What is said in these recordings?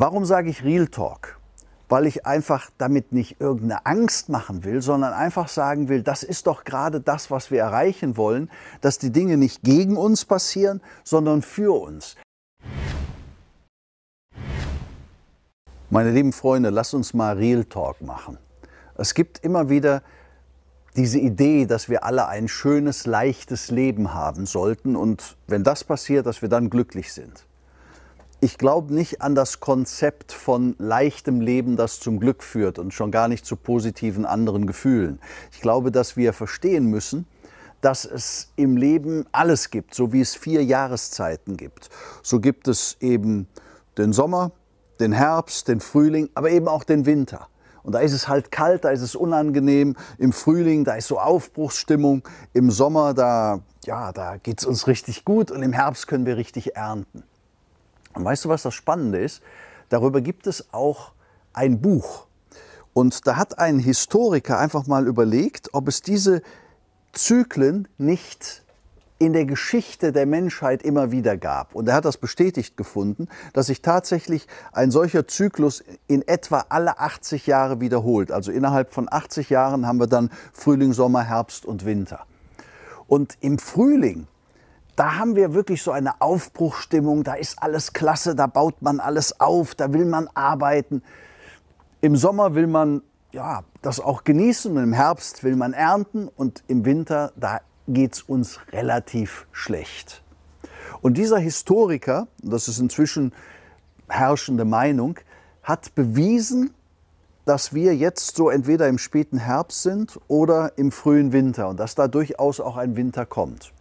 Warum sage ich Real Talk? Weil ich einfach damit nicht irgendeine Angst machen will, sondern einfach sagen will, das ist doch gerade das, was wir erreichen wollen, dass die Dinge nicht gegen uns passieren, sondern für uns. Meine lieben Freunde, lass uns mal Real Talk machen. Es gibt immer wieder diese Idee, dass wir alle ein schönes, leichtes Leben haben sollten und wenn das passiert, dass wir dann glücklich sind ich glaube nicht an das Konzept von leichtem Leben, das zum Glück führt und schon gar nicht zu positiven anderen Gefühlen. Ich glaube, dass wir verstehen müssen, dass es im Leben alles gibt, so wie es vier Jahreszeiten gibt. So gibt es eben den Sommer, den Herbst, den Frühling, aber eben auch den Winter. Und da ist es halt kalt, da ist es unangenehm. Im Frühling, da ist so Aufbruchsstimmung. Im Sommer, da, ja, da geht es uns richtig gut. Und im Herbst können wir richtig ernten. Und weißt du, was das Spannende ist? Darüber gibt es auch ein Buch. Und da hat ein Historiker einfach mal überlegt, ob es diese Zyklen nicht in der Geschichte der Menschheit immer wieder gab. Und er hat das bestätigt gefunden, dass sich tatsächlich ein solcher Zyklus in etwa alle 80 Jahre wiederholt. Also innerhalb von 80 Jahren haben wir dann Frühling, Sommer, Herbst und Winter. Und im Frühling da haben wir wirklich so eine Aufbruchstimmung, da ist alles klasse, da baut man alles auf, da will man arbeiten. Im Sommer will man ja, das auch genießen und im Herbst will man ernten und im Winter, da geht es uns relativ schlecht. Und dieser Historiker, das ist inzwischen herrschende Meinung, hat bewiesen, dass wir jetzt so entweder im späten Herbst sind oder im frühen Winter und dass da durchaus auch ein Winter kommt.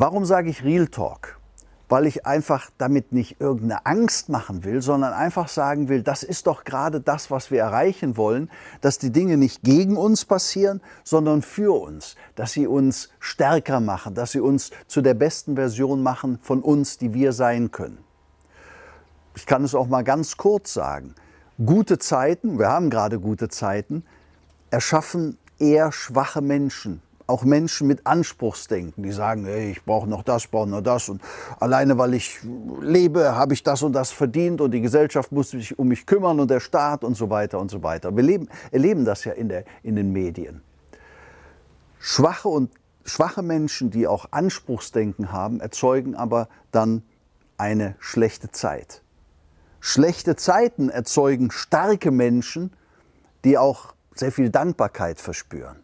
Warum sage ich Real Talk? Weil ich einfach damit nicht irgendeine Angst machen will, sondern einfach sagen will, das ist doch gerade das, was wir erreichen wollen, dass die Dinge nicht gegen uns passieren, sondern für uns, dass sie uns stärker machen, dass sie uns zu der besten Version machen von uns, die wir sein können. Ich kann es auch mal ganz kurz sagen. Gute Zeiten, wir haben gerade gute Zeiten, erschaffen eher schwache Menschen, auch Menschen mit Anspruchsdenken, die sagen, hey, ich brauche noch das, brauche noch das und alleine weil ich lebe, habe ich das und das verdient und die Gesellschaft muss sich um mich kümmern und der Staat und so weiter und so weiter. Wir leben, erleben das ja in, der, in den Medien. Schwache und schwache Menschen, die auch Anspruchsdenken haben, erzeugen aber dann eine schlechte Zeit. Schlechte Zeiten erzeugen starke Menschen, die auch sehr viel Dankbarkeit verspüren.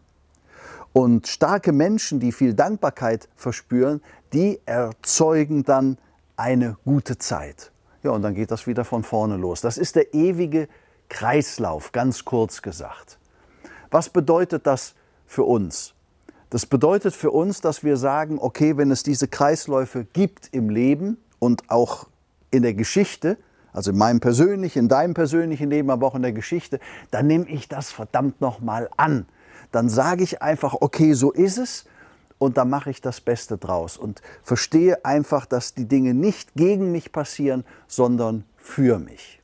Und starke Menschen, die viel Dankbarkeit verspüren, die erzeugen dann eine gute Zeit. Ja, und dann geht das wieder von vorne los. Das ist der ewige Kreislauf, ganz kurz gesagt. Was bedeutet das für uns? Das bedeutet für uns, dass wir sagen, okay, wenn es diese Kreisläufe gibt im Leben und auch in der Geschichte, also in meinem persönlichen, in deinem persönlichen Leben, aber auch in der Geschichte, dann nehme ich das verdammt nochmal an dann sage ich einfach, okay, so ist es und dann mache ich das Beste draus und verstehe einfach, dass die Dinge nicht gegen mich passieren, sondern für mich.